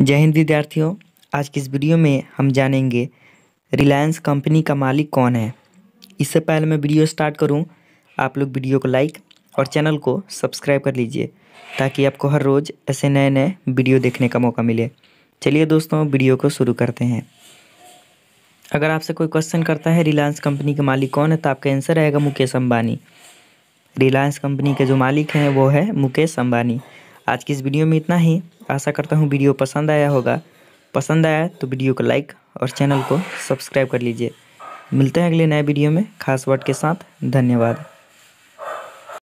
जय हिंद विद्यार्थियों आज की इस वीडियो में हम जानेंगे रिलायंस कंपनी का मालिक कौन है इससे पहले मैं वीडियो स्टार्ट करूं आप लोग वीडियो को लाइक और चैनल को सब्सक्राइब कर लीजिए ताकि आपको हर रोज़ ऐसे नए नए वीडियो देखने का मौका मिले चलिए दोस्तों वीडियो को शुरू करते हैं अगर आपसे कोई क्वेश्चन करता है रिलायंस कंपनी के मालिक कौन है तो आपका आंसर आएगा मुकेश अम्बानी रिलायंस कंपनी के जो मालिक हैं वो है मुकेश अम्बानी आज की इस वीडियो में इतना ही आशा करता हूँ वीडियो पसंद आया होगा पसंद आया तो वीडियो को लाइक और चैनल को सब्सक्राइब कर लीजिए मिलते हैं अगले नए वीडियो में खास वर्ड के साथ धन्यवाद